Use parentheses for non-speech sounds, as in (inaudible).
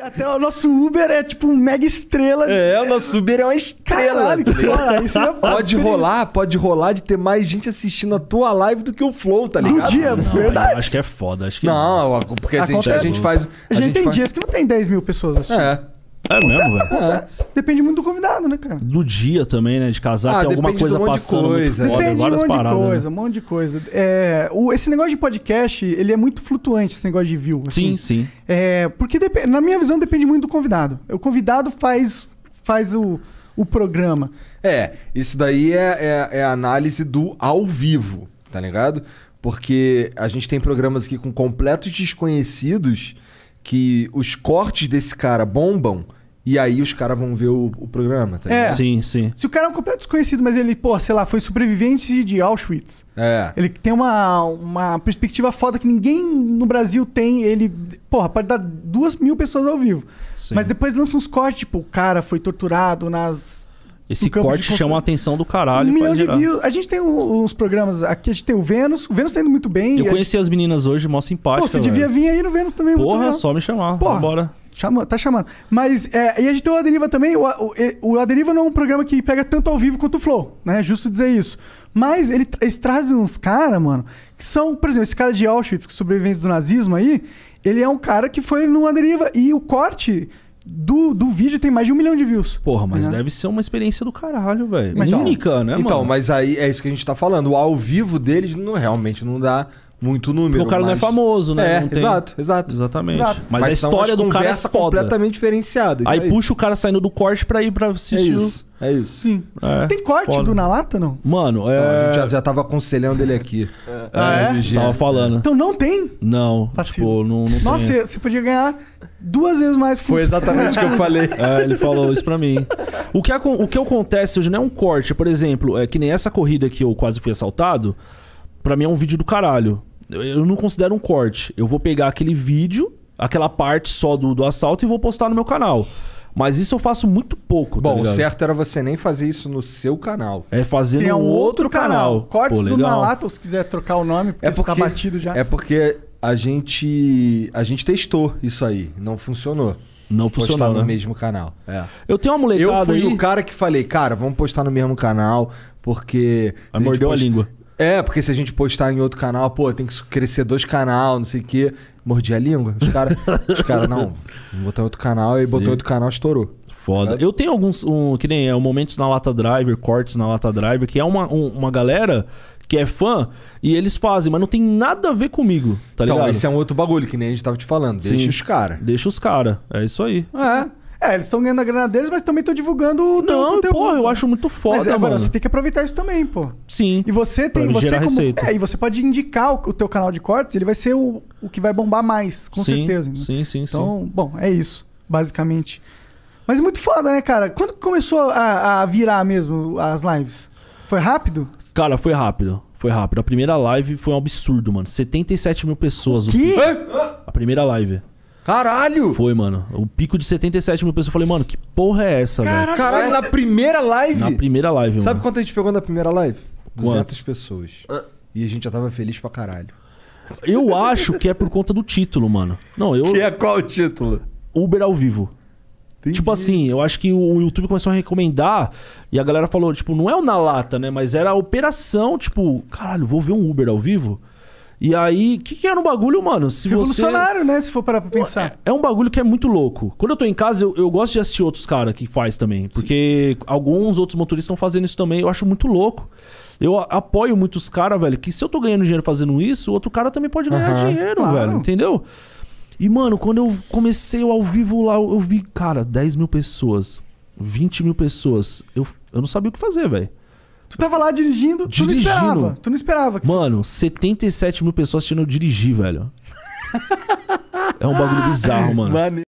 Até o nosso Uber é tipo um mega estrela. É, o nosso Uber é uma estrela. Caralho, tá isso é fácil, pode rolar, pode rolar de ter mais gente assistindo a tua live do que o Flow, tá ligado? Um dia, não, verdade. Acho que é foda. Acho que não, é porque assim, a, gente, a gente faz. A gente, a gente tem faz... dias que não tem 10 mil pessoas assistindo. É. É mesmo, velho? Acontece. É. Depende muito do convidado, né, cara? Do dia também, né? De casar, ah, tem alguma coisa um passando. Coisa. Muito depende várias de um monte paradas, de né? coisa, né? um monte de coisa. É, o, esse negócio de podcast, ele é muito flutuante, esse negócio de view. Assim. Sim, sim. É, porque, na minha visão, depende muito do convidado. O convidado faz, faz o, o programa. É, isso daí é, é, é análise do ao vivo, tá ligado? Porque a gente tem programas aqui com completos desconhecidos que os cortes desse cara bombam. E aí os caras vão ver o, o programa, tá é. ligado? É. Sim, sim. Se o cara é um completo desconhecido, mas ele, pô, sei lá, foi sobrevivente de Auschwitz. É. Ele tem uma, uma perspectiva foda que ninguém no Brasil tem. Ele, porra, pode dar duas mil pessoas ao vivo. Sim. Mas depois lança uns cortes, tipo, o cara foi torturado nas esse corte chama a atenção do caralho. Um milhão de views. A gente tem uns programas aqui, a gente tem o Vênus. O Vênus tá indo muito bem. Eu conheci gente... as meninas hoje, mó simpática. Pô, você devia vir aí no Vênus também. É Porra, só me chamar. Porra. Vambora. Chama, tá chamando. Mas, é, e a gente tem o Aderiva também. O, o, o Aderiva não é um programa que pega tanto ao vivo quanto o Flow, né? É justo dizer isso. Mas ele, eles trazem uns caras, mano, que são, por exemplo, esse cara de Auschwitz, que sobrevivente do nazismo aí, ele é um cara que foi no Aderiva. E o corte do, do vídeo tem mais de um milhão de views. Porra, mas né? deve ser uma experiência do caralho, velho. Única, então, né, então, mano? Então, mas aí é isso que a gente tá falando. O ao vivo deles não, realmente não dá muito número. O cara mas... não é famoso, né? É, tem... exato, exato. Exatamente. Exato. Mas, mas a história do cara é foda. completamente diferenciada. Aí, aí, puxa o cara saindo do corte pra ir pra assistir. É isso. É isso. Sim. É. Tem corte do Na Lata, não? Mano, é... Não, a é- gente já, já tava aconselhando ele aqui. é, ah, é? Tava falando. Então não tem? Não. Vacilo. Tipo, não, não Nossa, tem. você podia ganhar duas vezes mais. Foi exatamente o que eu falei. (laughs) É, ele falou isso pra mim. O que, o que acontece hoje não é um corte. Por exemplo, é que nem essa corrida que eu quase fui assaltado. Pra mim é um vídeo do caralho. Eu não considero um corte. Eu vou pegar aquele vídeo, aquela parte só do, do assalto e vou postar no meu canal. Mas isso eu faço muito pouco. Tá Bom, tá o certo era você nem fazer isso no seu canal. É fazer no um outro, outro canal. canal. Cortes Pô, do malato, se quiser trocar o nome, porque, é tá porque tá batido já. É porque a gente a gente testou isso aí, não funcionou. Não funcionou, postar né? no mesmo canal. É. Eu tenho uma molecada Eu fui aí... o cara que falei, cara, vamos postar no mesmo canal, porque... Aí mordeu a, a língua. É, porque se a gente postar em outro canal, pô, tem que crescer dois canal, não sei o quê mordia a língua. Os caras, os cara, não, botou botar outro canal, e Sim. botou outro canal, estourou. Foda. Eu tenho alguns, um, que nem é, momentos na lata driver, cortes na lata driver, que é uma, um, uma galera que é fã e eles fazem, mas não tem nada a ver comigo, tá então, ligado? Então, esse é um outro bagulho que nem a gente tava te falando. Deixa Sim. os caras. Deixa os caras, é isso aí. É. É, eles estão ganhando a grana deles, mas também estão divulgando o Não, conteúdo. pô, eu acho muito foda, mas, agora, você tem que aproveitar isso também, pô. Sim. E você tem. você gerar como, receita. É, e você pode indicar o, o teu canal de cortes, ele vai ser o, o que vai bombar mais, com sim, certeza. Né? Sim, sim, então, sim. bom, é isso, basicamente. Mas muito foda, né, cara? Quando começou a, a virar mesmo as lives? Foi rápido? Cara, foi rápido. Foi rápido. A primeira live foi um absurdo, mano. 77 mil pessoas. Que? A primeira live. Caralho! Foi, mano. O pico de 77 mil pessoas. Eu falei, mano, que porra é essa, Caraca, velho? Caralho, na é- primeira live? Na primeira live, Sabe mano. quanto a gente pegou na primeira live? 200 quanto? pessoas. Ah. E a gente já tava feliz pra caralho. Eu acho que é por conta do título, mano. Não, eu... Que é qual o título? Uber ao vivo. Entendi. Tipo assim, eu acho que o YouTube começou a recomendar e a galera falou, tipo, não é o na lata, né? Mas era a operação, tipo, caralho, vou ver um Uber ao vivo? E aí, que que era um bagulho, mano? Se Revolucionário, você... né? Se for parar pra pensar. É, é, um bagulho que é muito louco. Quando eu tô em casa, eu, eu gosto de assistir outros caras que faz também. Porque Sim. alguns outros motoristas estão fazendo isso também. Eu acho muito louco. Eu apoio muitos caras, velho, que se eu tô ganhando dinheiro fazendo isso, outro cara também pode ganhar uhum, dinheiro, claro. velho. Entendeu? E, mano, quando eu comecei ao vivo lá, eu vi, cara, 10 mil pessoas, 20 mil pessoas. Eu, eu não sabia o que fazer, velho. Tu tava lá dirigindo, dirigindo. tu não esperava. Tu não esperava. Mano, fosse... 77 mil pessoas assistindo eu dirigir, velho. (laughs) é um bagulho bizarro, mano. Mane...